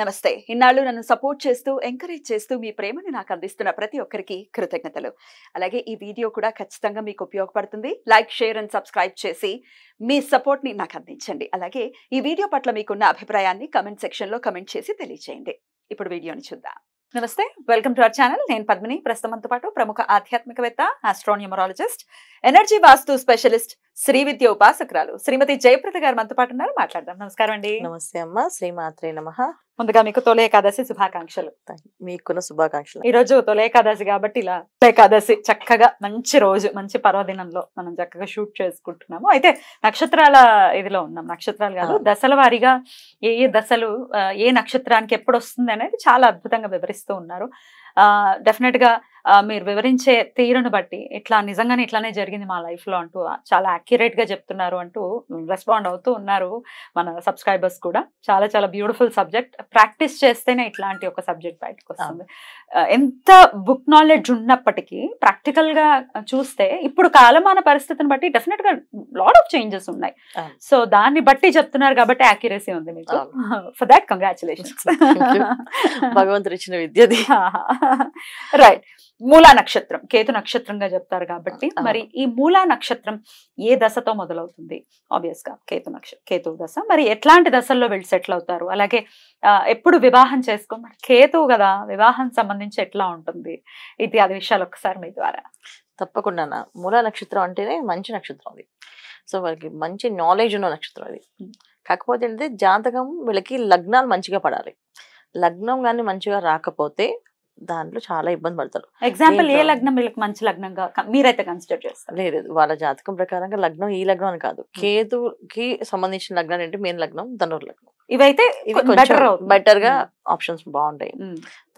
నమస్తే ఇన్నాళ్ళు నన్ను సపోర్ట్ చేస్తూ ఎంకరేజ్ చేస్తూ మీ ప్రేమను నాకు అందిస్తున్న ప్రతి ఒక్కరికి కృతజ్ఞతలు అలాగే ఈ వీడియో కూడా ఖచ్చితంగా మీకు ఉపయోగపడుతుంది లైక్ షేర్ అండ్ సబ్స్క్రైబ్ చేసి మీ సపోర్ట్ని నాకు అందించండి అలాగే ఈ వీడియో పట్ల మీకున్న అభిప్రాయాన్ని కమెంట్ సెక్షన్లో కమెంట్ చేసి తెలియజేయండి ఇప్పుడు వీడియోని చూద్దాం నమస్తే వెల్కమ్ టు అవర్ ఛానల్ నేను పద్మిని ప్రస్తుతంతో పాటు ప్రముఖ ఆధ్యాత్మికవేత్త astronumerologist energy vastu specialist Shri Vidya ఉపాసకురాలు శ్రీమతి జయప్రద గారు మనతో పాటు ఉన్నారు మాట్లాడదాం నమస్కారం అండి నమస్తే అమ్మ శ్రీమాత్రే నమ ముందుగా మీకు తొలి ఏకాదశి శుభాకాంక్షలు మీకు శుభాకాంక్షలు ఈ రోజు తొలి ఏకాదశి కాబట్టి ఇలా ఏకాదశి చక్కగా మంచి రోజు మంచి పర్వదినంలో మనం చక్కగా షూట్ చేసుకుంటున్నాము అయితే నక్షత్రాల ఇదిలో ఉన్నాం నక్షత్రాలు కాదు దశల వారీగా ఏ ఏ దశలు ఏ నక్షత్రానికి ఎప్పుడు వస్తుంది అనేది చాలా అద్భుతంగా వివరిస్తూ ఉన్నారు డెఫినెట్ గా మీరు వివరించే తీరును బట్టి ఇట్లా నిజంగానే ఇట్లానే జరిగింది మా లైఫ్లో అంటూ చాలా యాక్యురేట్గా చెప్తున్నారు అంటూ రెస్పాండ్ అవుతూ ఉన్నారు మన సబ్స్క్రైబర్స్ కూడా చాలా చాలా బ్యూటిఫుల్ సబ్జెక్ట్ ప్రాక్టీస్ చేస్తేనే ఇట్లాంటి ఒక సబ్జెక్ట్ బయటకు వస్తుంది ఎంత బుక్ నాలెడ్జ్ ఉన్నప్పటికీ ప్రాక్టికల్గా చూస్తే ఇప్పుడు కాలమాన పరిస్థితిని బట్టి డెఫినెట్గా లాట్ ఆఫ్ చేంజెస్ ఉన్నాయి సో దాన్ని బట్టి చెప్తున్నారు కాబట్టి యాక్యురసీ ఉంది మీకు ఫర్ దాట్ కంగ్రాచులేషన్స్ భగవంతుడు ఇచ్చిన విద్యది రైట్ మూలా నక్షత్రం కేతు నక్షత్రంగా చెప్తారు కాబట్టి మరి ఈ మూలా నక్షత్రం ఏ దశతో మొదలవుతుంది ఆబ్వియస్ గా కేతు నక్ష కేతు దశ మరి ఎట్లాంటి దశల్లో వీళ్ళు సెటిల్ అవుతారు అలాగే ఎప్పుడు వివాహం చేసుకో మరి కేతు కదా వివాహం సంబంధించి ఎట్లా ఉంటుంది ఇది అది విషయాలు ఒకసారి మీ ద్వారా తప్పకుండా మూలా నక్షత్రం అంటేనే మంచి నక్షత్రం అది సో వాళ్ళకి మంచి నాలెడ్జ్ ఉన్న నక్షత్రం అది కాకపోతే ఏంటంటే జాతకం వీళ్ళకి లగ్నాలు మంచిగా పడాలి లగ్నం కానీ మంచిగా రాకపోతే దాంట్లో చాలా ఇబ్బంది పడతారు ఎగ్జాంపుల్ ఏ లగ్నం వీళ్ళకి మంచి లగ్నంగా మీరైతే కన్సిడర్ చేస్తారు లేదు వాళ్ళ జాతకం ప్రకారంగా లగ్నం ఈ లగ్నం అని కాదు కేతుకి సంబంధించిన లగ్నాలు ఏంటి మెయిన్ లగ్నం ధనుర్ లగ్నం ఇవైతే బెటర్ గా ఆప్షన్స్ బాగుంటాయి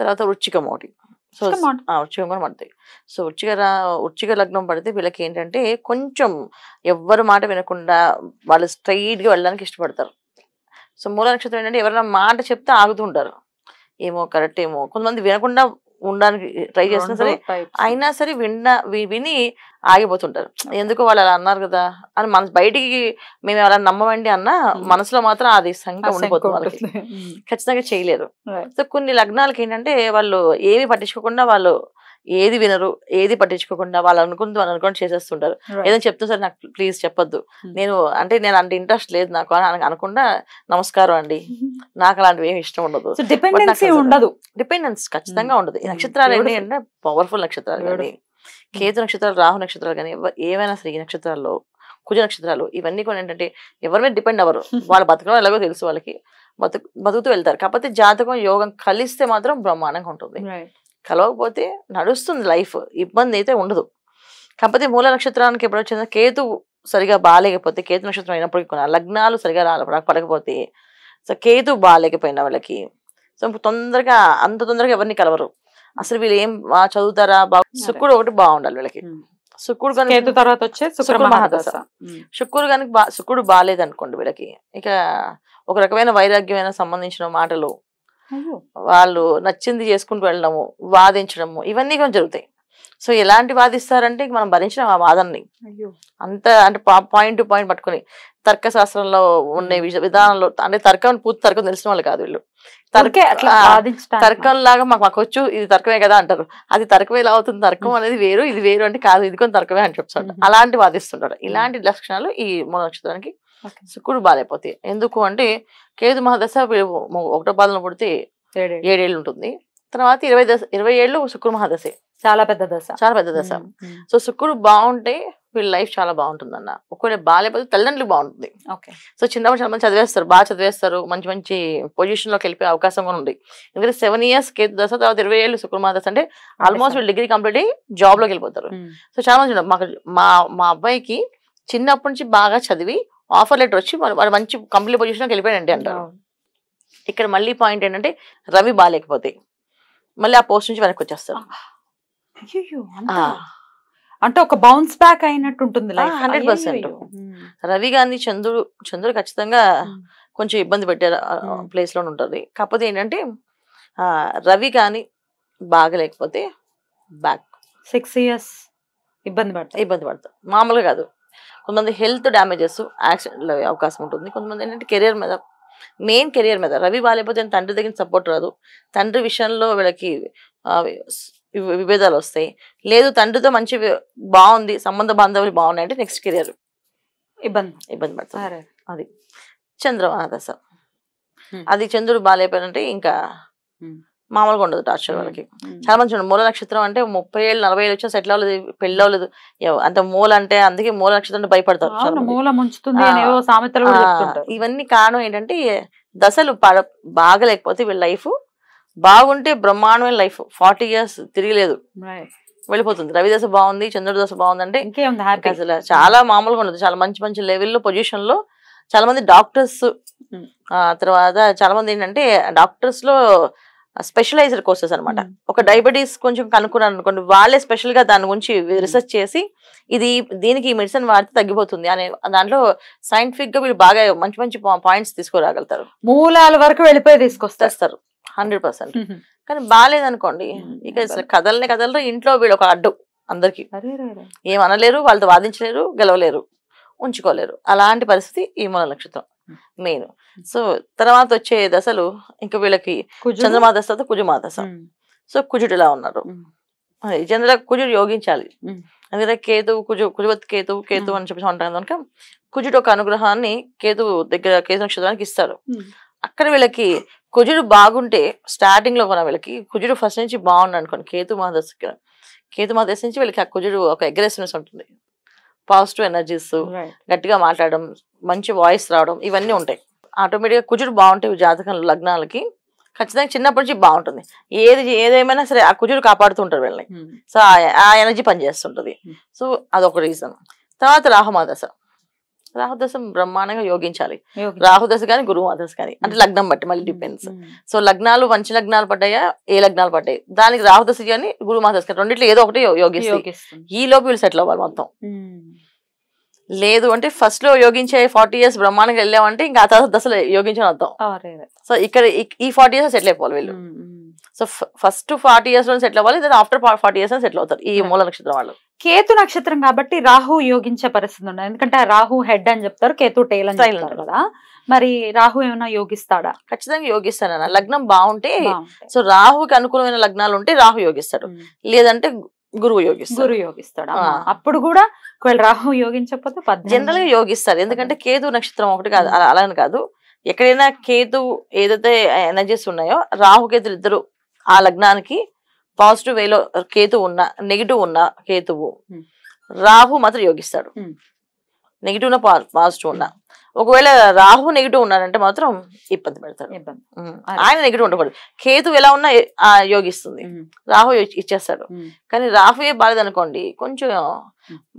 తర్వాత రుచికం ఒకటి సో వృచ్చికం కూడా పడతాయి సో ఉచ్చిక ఉచ్చిక లగ్నం పడితే వీళ్ళకి ఏంటంటే కొంచెం ఎవ్వరు మాట వినకుండా వాళ్ళు స్ట్రైట్ గా వెళ్ళడానికి ఇష్టపడతారు సో మూల నక్షత్రం ఏంటంటే ఎవరైనా మాట చెప్తే ఆగుతుంటారు ఏమో కరెక్ట్ ఏమో కొంతమంది వినకుండా ఉండడానికి ట్రై చేసినా సరే అయినా సరే విన్న విని ఆగిపోతుంటారు ఎందుకు వాళ్ళు అలా అన్నారు కదా అని మన బయటికి మేము అలా నమ్మవండి అన్న మనసులో మాత్రం అది సంఖ్య ఉండిపోతుంది వాళ్ళకి ఖచ్చితంగా చేయలేరు సో కొన్ని లగ్నాలకి ఏంటంటే వాళ్ళు ఏమి పట్టించుకోకుండా వాళ్ళు ఏది వినరు ఏది పట్టించుకోకుండా వాళ్ళు అనుకుంది వాళ్ళు అనుకుని చేసేస్తుంటారు ఏదైనా చెప్తే సరే నాకు ప్లీజ్ చెప్పొద్దు hmm. నేను అంటే నేను అంటే ఇంట్రెస్ట్ లేదు నాకు అని అనకుండా నమస్కారం అండి నాకు అలాంటివి ఏమి ఇష్టం ఉండదు ఉండదు డిపెండెన్స్ ఖచ్చితంగా hmm. ఉండదు hmm. నక్షత్రాలు ఏంటి అంటే పవర్ఫుల్ నక్షత్రాలు కేతు నక్షత్రాలు రాహు నక్షత్రాలు కానీ ఏవైనా సరే నక్షత్రాల్లో కుజ నక్షత్రాలు ఇవన్నీ కూడా ఏంటంటే ఎవరి మీద డిపెండ్ అవ్వరు వాళ్ళు బతకడం ఎలాగో తెలుసు వాళ్ళకి బతుకు బతుకుతూ వెళ్తారు కాకపోతే జాతకం యోగం కలిస్తే మాత్రం బ్రహ్మాండంగా ఉంటుంది కలవకపోతే నడుస్తుంది లైఫ్ ఇబ్బంది అయితే ఉండదు కాకపోతే మూల నక్షత్రానికి ఎప్పుడు వచ్చిందో కేతు సరిగా బాగాలేకపోతే కేతు నక్షత్రం అయినప్పటికీ లగ్నాలు సరిగా రా పడకపోతే సో కేతు బాగాలేకపోయిన వాళ్ళకి సో తొందరగా అంత తొందరగా ఎవరిని కలవరు అసలు వీళ్ళు ఏం చదువుతారా బాగు శుక్రుడు ఒకటి బాగుండాలి వీళ్ళకి శుక్రుడు కనుక తర్వాత వచ్చే శుక్రుడు మహాదశ శుక్రుడు కనుక బా శుక్రుడు వీళ్ళకి ఇక ఒక రకమైన వైరాగ్యమైన సంబంధించిన మాటలు వాళ్ళు నచ్చింది చేసుకుంటూ వెళ్ళడము వాదించడము ఇవన్నీ కూడా జరుగుతాయి సో ఎలాంటి వాదిస్తారంటే మనం భరించిన ఆ వాదనని అంత అంటే పాయింట్ టు పాయింట్ పట్టుకుని తర్కశాస్త్రంలో ఉన్న విధానంలో అంటే తర్కం పూర్తి తర్కం తెలిసిన వాళ్ళు కాదు వీళ్ళు తర్కే అట్లా తర్కం లాగా మాకు మాకు వచ్చు ఇది తర్కమే కదా అంటారు అది తర్కం ఎలా అవుతుంది తర్కం అనేది వేరు ఇది వేరు అంటే కాదు ఇది కొన్ని తర్కమే అని చెప్తాడు అలాంటి వాదిస్తుంటాడు ఇలాంటి లక్షణాలు ఈ మూల నక్షత్రానికి శుక్రుడు బాలైపోతే ఎందుకు అంటే కేతు మహాదశ ఒకటో పాదన పుడితే ఏడేళ్ళు ఉంటుంది తర్వాత ఇరవై దశ ఇరవై ఏళ్ళు శుక్రు మహాదశే చాలా పెద్ద దశ చాలా పెద్ద దశ సో శుక్రుడు బాగుంటే వీళ్ళ లైఫ్ చాలా బాగుంటుంది అన్న ఒకవేళ బాగాలేకపోతే తల్లిదండ్రులు బాగుంటుంది ఓకే సో చిన్నప్పుడు చాలా మంది చదివేస్తారు బాగా చదివేస్తారు మంచి మంచి లోకి వెళ్ళిపోయే అవకాశం కూడా ఉంది ఎందుకంటే సెవెన్ ఇయర్స్ కేతు దశ తర్వాత ఇరవై ఏళ్ళు శుక్రు మహాదశ అంటే ఆల్మోస్ట్ వీళ్ళు డిగ్రీ కంప్లీట్ అయ్యి లోకి వెళ్ళిపోతారు సో చాలా మంది మా మా అబ్బాయికి చిన్నప్పటి నుంచి బాగా చదివి ఆఫర్ లెటర్ వచ్చి వాళ్ళు మంచి కంపెనీ వెళ్ళిపోయాడు అండి అంటారు ఇక్కడ మళ్ళీ పాయింట్ ఏంటంటే రవి బాగాలేకపోతే మళ్ళీ ఆ పోస్ట్ నుంచి వెనక్కి వచ్చేస్తారు అంటే ఒక బౌన్స్ బ్యాక్ అయినట్టు ఉంటుంది హండ్రెడ్ పర్సెంట్ రవి గాంధీ చంద్రుడు చంద్రుడు ఖచ్చితంగా కొంచెం ఇబ్బంది పెట్టే లో ఉంటుంది కాకపోతే ఏంటంటే రవి కానీ బాగలేకపోతే బ్యాక్ సిక్స్ ఇయర్స్ ఇబ్బంది పడతా ఇబ్బంది పడతా మామూలుగా కాదు కొంతమంది హెల్త్ డ్యామేజెస్ యాక్సిడెంట్లు అవకాశం ఉంటుంది కొంతమంది ఏంటంటే కెరియర్ మీద మెయిన్ కెరియర్ మీద రవి బాగాలేకపోతే తండ్రి దగ్గర సపోర్ట్ రాదు తండ్రి విషయంలో వీళ్ళకి విభేదాలు వస్తాయి లేదు తండ్రితో మంచి బాగుంది సంబంధ బాంధవులు బాగున్నాయి అంటే నెక్స్ట్ కెరియర్ ఇబ్బంది ఇబ్బంది పడుతుంది అది చంద్రవాదశ అది చంద్రుడు బాగాలేపోయాడంటే ఇంకా మామూలుగా ఉండదు టార్చర్ వాళ్ళకి చాలా మంది చూడండి మూల నక్షత్రం అంటే ముప్పై ఏళ్ళు నలభై ఏళ్ళు వచ్చా సెటిల్ అవ్వలేదు పెళ్లి అవ్వలేదు అంత మూల అంటే అందుకే మూల నక్షత్రం అంటే భయపడతారు ఇవన్నీ కారణం ఏంటంటే దశలు బాగలేకపోతే వీళ్ళ లైఫ్ బాగుంటే బ్రహ్మాండమైన లైఫ్ ఫార్టీ ఇయర్స్ తిరిగలేదు వెళ్ళిపోతుంది రవి దశ బాగుంది చంద్రుడి దశ బాగుంది అంటే అసలు చాలా మామూలుగా ఉండదు చాలా మంచి మంచి లెవెల్లో పొజిషన్ లో చాలా మంది డాక్టర్స్ తర్వాత చాలా మంది ఏంటంటే డాక్టర్స్ లో స్పెషలైజ్డ్ కోర్సెస్ అనమాట ఒక డయాబెటీస్ కొంచెం కనుక్కున్నాను అనుకోండి వాళ్ళే స్పెషల్గా దాని గురించి రీసెర్చ్ చేసి ఇది దీనికి ఈ మెడిసిన్ వాడితే తగ్గిపోతుంది అనే దాంట్లో గా వీళ్ళు బాగా మంచి మంచి పాయింట్స్ తీసుకురాగలుగుతారు మూలాల వరకు వెళ్ళిపోయి తీసుకొస్తారు హండ్రెడ్ పర్సెంట్ కానీ బాగాలేదనుకోండి ఇక కథలనే కథలు ఇంట్లో వీళ్ళు ఒక అడ్డు అందరికి ఏమనలేరు వాళ్ళతో వాదించలేరు గెలవలేరు ఉంచుకోలేరు అలాంటి పరిస్థితి ఈ మూల నక్షత్రం మెయిన్ hmm. So hmm. తర్వాత వచ్చే దశలు ఇంకా వీళ్ళకి చంద్రమా దశ తర్వాత కుజుమా దశ సో hmm. కుజుడు ఇలా ఉన్నారు జనరల్ కుజుడు యోగించాలి అందుకే కేతు కుజు కుజువత్ కేతు కేతు అని చెప్పేసి ఉంటాయి కనుక కుజుడు ఒక అనుగ్రహాన్ని కేతు దగ్గర కేతు నక్షత్రానికి ఇస్తారు అక్కడ వీళ్ళకి కుజుడు బాగుంటే స్టార్టింగ్ లో కూడా వీళ్ళకి కుజుడు ఫస్ట్ నుంచి బాగుండు అనుకోండి కేతు మహాదశ కేతు మహాదశ నుంచి వీళ్ళకి ఆ కుజుడు ఒక అగ్రెసివ్నెస్ ఉంటుంది పాజిటివ్ ఎనర్జీస్ గట్టిగా మాట్లాడడం మంచి వాయిస్ రావడం ఇవన్నీ ఉంటాయి ఆటోమేటిక్గా కుజుడు బాగుంటాయి జాతకం లగ్నాలకి ఖచ్చితంగా చిన్నప్పటి నుంచి బాగుంటుంది ఏది ఏదేమైనా సరే ఆ కుజుడు కాపాడుతూ ఉంటారు వీళ్ళని hmm. సో ఆ ఎనర్జీ పనిచేస్తుంటుంది hmm. సో అదొక రీజన్ తర్వాత రాహుమాదశ రాహుదశ బ్రహ్మాండంగా యోగించాలి రాహుదశ కానీ గురువు దశ కానీ అంటే లగ్నం బట్టి మళ్ళీ డిపెండ్స్ సో లగ్నాలు మంచి లగ్నాలు పడ్డాయా ఏ లగ్నాలు పడ్డాయి దానికి రాహుదశ కానీ గురువు మహాదశ కానీ రెండిట్లో ఏదో ఒకటి యోగిస్తాయి ఈ లోపు వీళ్ళు సెటిల్ అవ్వాలి మొత్తం లేదు అంటే ఫస్ట్ లో యోగించే ఫార్టీ ఇయర్స్ బ్రహ్మాండంగా వెళ్ళామంటే ఇంకా ఆ తర్వాత దశలో యోగించడం అర్థం సో ఇక్కడ ఈ ఫార్టీ ఇయర్స్ సెటిల్ అయిపోవాలి వీళ్ళు సో ఫస్ట్ ఫార్టీ ఇయర్స్ లో సెటిల్ అవ్వాలి ఆఫ్టర్ ఫార్టీ ఇయర్స్ సెటిల్ అవుతారు ఈ మూల నక్షత్రం వాళ్ళు కేతు నక్షత్రం కాబట్టి రాహు యోగించే పరిస్థితి ఉన్నాయి ఎందుకంటే రాహు హెడ్ అని చెప్తారు కేతు టైల్ అని చెప్తారు కదా మరి రాహు ఏమైనా యోగిస్తాడా ఖచ్చితంగా యోగిస్తాడన్న లగ్నం బాగుంటే సో రాహుకి అనుకూలమైన లగ్నాలు ఉంటే రాహు యోగిస్తాడు hmm. లేదంటే గురువు యోగిస్తాడు గురువు యోగిస్తాడు అప్పుడు కూడా ఒకవేళ రాహు యోగించకపోతే జనరల్ గా యోగిస్తారు ఎందుకంటే కేతు నక్షత్రం ఒకటి కాదు hmm. అలాని కాదు ఎక్కడైనా కేతు ఏదైతే ఎనర్జీస్ ఉన్నాయో రాహు కేతులు ఇద్దరు ఆ లగ్నానికి పాజిటివ్ వేలో కేతువు ఉన్న నెగిటివ్ ఉన్న కేతువు రాహు మాత్రం యోగిస్తాడు నెగిటివ్ ఉన్న పాజిటివ్ ఉన్న ఒకవేళ రాహు నెగిటివ్ ఉన్నాడంటే మాత్రం ఇబ్బంది పెడతాడు ఆయన నెగిటివ్ ఉండకూడదు కేతు ఎలా ఉన్నా యోగిస్తుంది రాహు ఇచ్చేస్తాడు కానీ రాహు బాధ బాలేదనుకోండి కొంచెం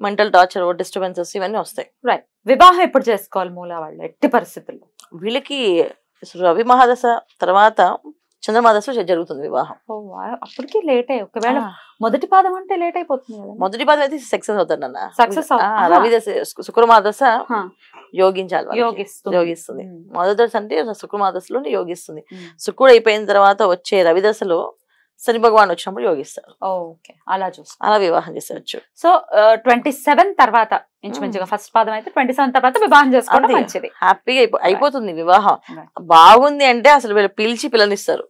మెంటల్ టార్చర్ డిస్టర్బెన్సెస్ ఇవన్నీ వస్తాయి రైట్ వివాహం ఎప్పుడు చేసుకోవాలి మూల వాళ్ళు ఎట్టి పరిస్థితుల్లో వీళ్ళకి రవి మహాదశ తర్వాత చంద్రమాదశలో జరుగుతుంది వివాహం అప్పటికి లేట్ అయ్యి ఒకవేళ మొదటి పాదం అంటే లేట్ అయిపోతుంది కదా మొదటి పాదం అయితే సక్సెస్ అవుతాడు అన్న సక్సెస్ రవిదశ శుక్రమాదశ యోగించాలి యోగిస్తుంది మొదటి అంటే శుక్రమాదశలోనే యోగిస్తుంది శుక్రుడు అయిపోయిన తర్వాత వచ్చే రవిదశలో శని భగవాన్ వచ్చినప్పుడు యోగిస్తారు ఓకే అలా చూస్తారు అలా వివాహం చేసేవచ్చు సో ట్వంటీ సెవెన్ తర్వాత ఇంచుమించుగా ఫస్ట్ పాదం అయితే ట్వంటీ సెవెన్ తర్వాత వివాహం చేసుకోవడం మంచిది హ్యాపీగా అయిపోతుంది వివాహం బాగుంది అంటే అసలు వీళ్ళు పిలిచి పిల్లనిస్తారు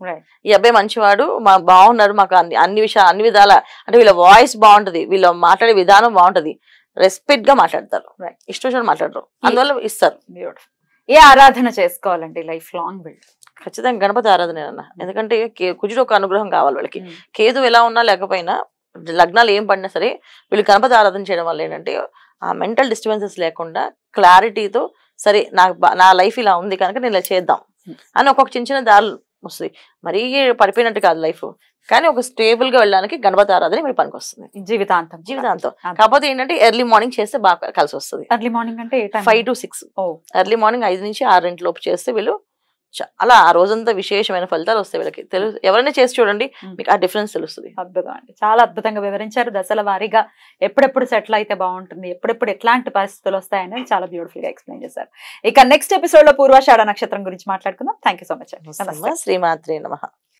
ఈ అబ్బాయి మంచివాడు మా బాగున్నారు మాకు అన్ని అన్ని విషయాలు అన్ని విధాల అంటే వీళ్ళ వాయిస్ బాగుంటది వీళ్ళ మాట్లాడే విధానం బాగుంటది రెస్పెక్ట్ గా మాట్లాడతారు ఇష్టం మాట్లాడరు అందువల్ల ఇస్తారు ఏ ఆరాధన చేసుకోవాలండి లైఫ్ లాంగ్ బిల్డ్ ఖచ్చితంగా గణపతి ఆరాధన ఎందుకంటే కుజుడు ఒక అనుగ్రహం కావాలి వాళ్ళకి కేదు ఎలా ఉన్నా లేకపోయినా లగ్నాలు ఏం పడినా సరే వీళ్ళు గణపతి ఆరాధన చేయడం వల్ల ఏంటంటే ఆ మెంటల్ డిస్టర్బెన్సెస్ లేకుండా క్లారిటీతో సరే నాకు నా లైఫ్ ఇలా ఉంది కనుక నేను ఇలా చేద్దాం అని ఒక్కొక్క చిన్న చిన్న దారులు వస్తుంది మరీ పడిపోయినట్టు కాదు లైఫ్ కానీ ఒక స్టేబుల్ వెళ్ళడానికి గణపతి ఆరాధన మీరు పనికి వస్తుంది జీవితాంతం జీవితాంతం కాకపోతే ఏంటంటే ఎర్లీ మార్నింగ్ చేస్తే బాగా కలిసి వస్తుంది ఎర్లీ మార్నింగ్ అంటే five to six early morning ఐదు నుంచి ఆరు రెంట్లోపు చేస్తే వీళ్ళు చాలా ఆ రోజంతా విశేషమైన ఫలితాలు వస్తాయి వీళ్ళకి తెలుసు hmm. ఎవరైనా చేసి చూడండి hmm. మీకు ఆ డిఫరెన్స్ తెలుస్తుంది అద్భుతం అండి చాలా అద్భుతంగా వివరించారు దశల వారీగా ఎప్పుడెప్పుడు సెటిల్ అయితే బాగుంటుంది ఎప్పుడెప్పుడు ఎట్లాంటి పరిస్థితులు వస్తాయని చాలా బ్యూటిఫుల్ గా ఎక్స్ప్లెయిన్ చేశారు ఇక నెక్స్ట్ ఎపిసోడ్ లో పూర్వాషాఢ నక్షత్రం గురించి మాట్లాడుకుందాం థ్యాంక్ సో మచ్ శ్రీమాత్రి నమ